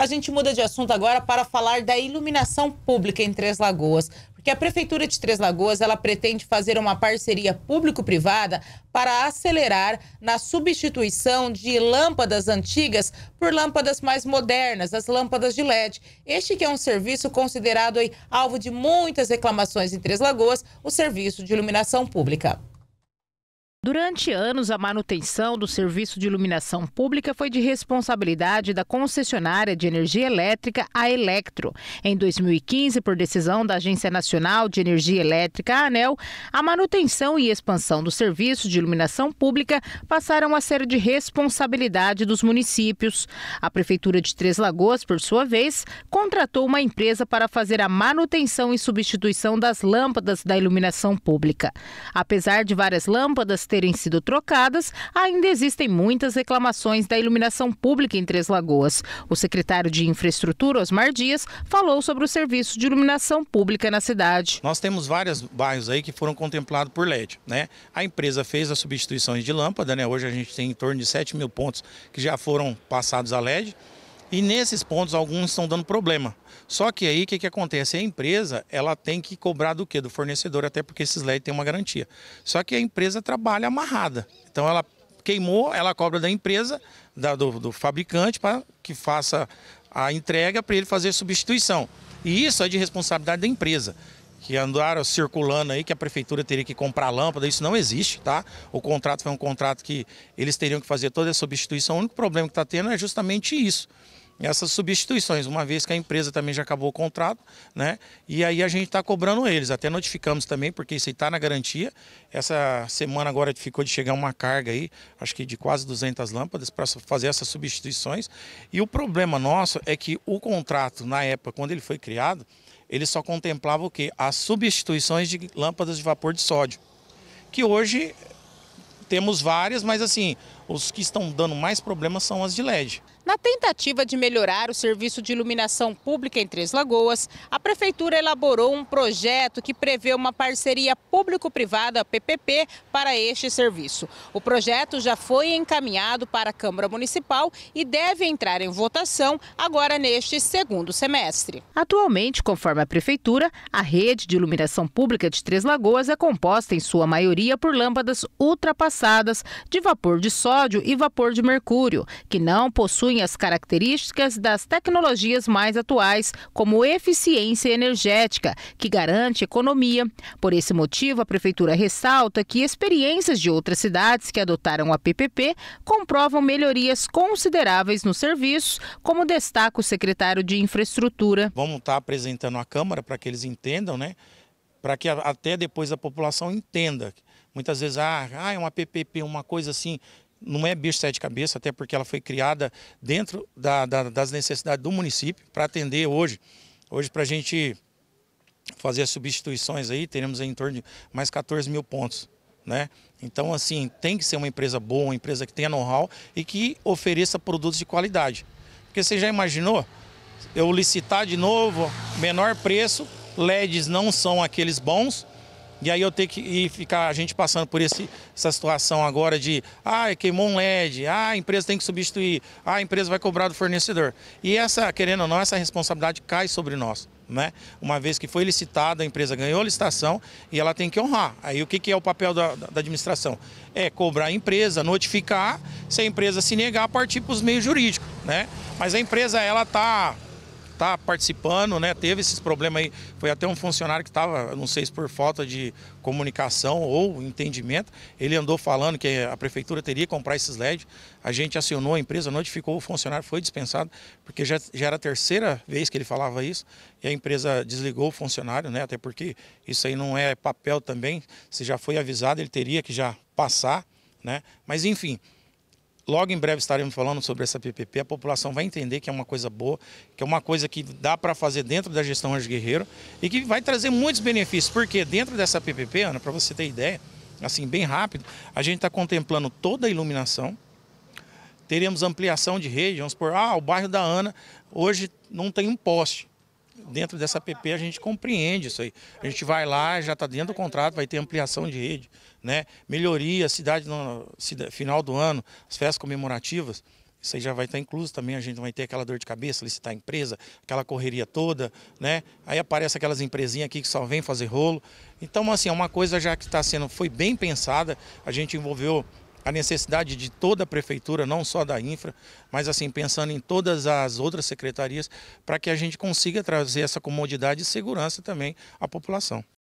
A gente muda de assunto agora para falar da iluminação pública em Três Lagoas, porque a prefeitura de Três Lagoas ela pretende fazer uma parceria público-privada para acelerar na substituição de lâmpadas antigas por lâmpadas mais modernas, as lâmpadas de LED. Este que é um serviço considerado aí, alvo de muitas reclamações em Três Lagoas, o serviço de iluminação pública. Durante anos, a manutenção do serviço de iluminação pública foi de responsabilidade da concessionária de energia elétrica, a Electro. Em 2015, por decisão da Agência Nacional de Energia Elétrica, a ANEL, a manutenção e expansão do serviço de iluminação pública passaram a ser de responsabilidade dos municípios. A Prefeitura de Três Lagoas, por sua vez, contratou uma empresa para fazer a manutenção e substituição das lâmpadas da iluminação pública. Apesar de várias lâmpadas terem sido trocadas, ainda existem muitas reclamações da iluminação pública em Três Lagoas. O secretário de Infraestrutura, Osmar Dias, falou sobre o serviço de iluminação pública na cidade. Nós temos vários bairros aí que foram contemplados por LED. Né? A empresa fez as substituições de lâmpada, né? hoje a gente tem em torno de 7 mil pontos que já foram passados a LED. E nesses pontos, alguns estão dando problema. Só que aí, o que, que acontece? A empresa, ela tem que cobrar do quê? Do fornecedor, até porque esses LEDs têm uma garantia. Só que a empresa trabalha amarrada. Então, ela queimou, ela cobra da empresa, da, do, do fabricante, para que faça a entrega para ele fazer substituição. E isso é de responsabilidade da empresa que andaram circulando aí que a prefeitura teria que comprar lâmpada, isso não existe, tá? O contrato foi um contrato que eles teriam que fazer toda a substituição. O único problema que está tendo é justamente isso essas substituições, uma vez que a empresa também já acabou o contrato, né? E aí a gente está cobrando eles, até notificamos também, porque isso está na garantia. Essa semana agora ficou de chegar uma carga aí, acho que de quase 200 lâmpadas, para fazer essas substituições. E o problema nosso é que o contrato, na época, quando ele foi criado, ele só contemplava o quê? As substituições de lâmpadas de vapor de sódio, que hoje temos várias, mas assim, os que estão dando mais problemas são as de LED. Na tentativa de melhorar o serviço de iluminação pública em Três Lagoas, a Prefeitura elaborou um projeto que prevê uma parceria público-privada, PPP, para este serviço. O projeto já foi encaminhado para a Câmara Municipal e deve entrar em votação agora neste segundo semestre. Atualmente, conforme a Prefeitura, a rede de iluminação pública de Três Lagoas é composta, em sua maioria, por lâmpadas ultrapassadas de vapor de sódio e vapor de mercúrio, que não possuem possuem as características das tecnologias mais atuais, como eficiência energética, que garante economia. Por esse motivo, a Prefeitura ressalta que experiências de outras cidades que adotaram a PPP comprovam melhorias consideráveis no serviço, como destaca o secretário de Infraestrutura. Vamos estar tá apresentando à Câmara para que eles entendam, né? para que até depois a população entenda. Muitas vezes, ah, ah é uma PPP, uma coisa assim não é bicho de sete cabeças, até porque ela foi criada dentro da, da, das necessidades do município para atender hoje. Hoje, para a gente fazer as substituições aí, teremos aí em torno de mais 14 mil pontos. Né? Então, assim, tem que ser uma empresa boa, uma empresa que tenha know-how e que ofereça produtos de qualidade. Porque você já imaginou eu licitar de novo, menor preço, LEDs não são aqueles bons, e aí eu ter que ficar a gente passando por esse, essa situação agora de, ah, queimou um LED, ah, a empresa tem que substituir, ah, a empresa vai cobrar do fornecedor. E essa, querendo ou não, essa responsabilidade cai sobre nós. Né? Uma vez que foi licitada, a empresa ganhou a licitação e ela tem que honrar. Aí o que, que é o papel da, da administração? É cobrar a empresa, notificar, se a empresa se negar, partir para os meios jurídicos. Né? Mas a empresa, ela está está participando, né? Teve esses problemas aí. Foi até um funcionário que estava, não sei se por falta de comunicação ou entendimento, ele andou falando que a prefeitura teria que comprar esses LEDs. A gente acionou a empresa, notificou o funcionário, foi dispensado, porque já, já era a terceira vez que ele falava isso, e a empresa desligou o funcionário, né? Até porque isso aí não é papel também. Se já foi avisado, ele teria que já passar, né? Mas enfim. Logo em breve estaremos falando sobre essa PPP. A população vai entender que é uma coisa boa, que é uma coisa que dá para fazer dentro da gestão Anjo Guerreiro e que vai trazer muitos benefícios. Porque dentro dessa PPP, Ana, para você ter ideia, assim, bem rápido, a gente está contemplando toda a iluminação. Teremos ampliação de rede, vamos por, ah, o bairro da Ana hoje não tem um poste dentro dessa PP a gente compreende isso aí. A gente vai lá, já está dentro do contrato, vai ter ampliação de rede, né? melhoria, cidade no final do ano, as festas comemorativas. Isso aí já vai estar tá incluso também, a gente não vai ter aquela dor de cabeça, licitar a empresa, aquela correria toda, né? Aí aparece aquelas empresinhas aqui que só vem fazer rolo. Então, assim, é uma coisa já que está sendo, foi bem pensada, a gente envolveu a necessidade de toda a prefeitura, não só da infra, mas assim pensando em todas as outras secretarias, para que a gente consiga trazer essa comodidade e segurança também à população.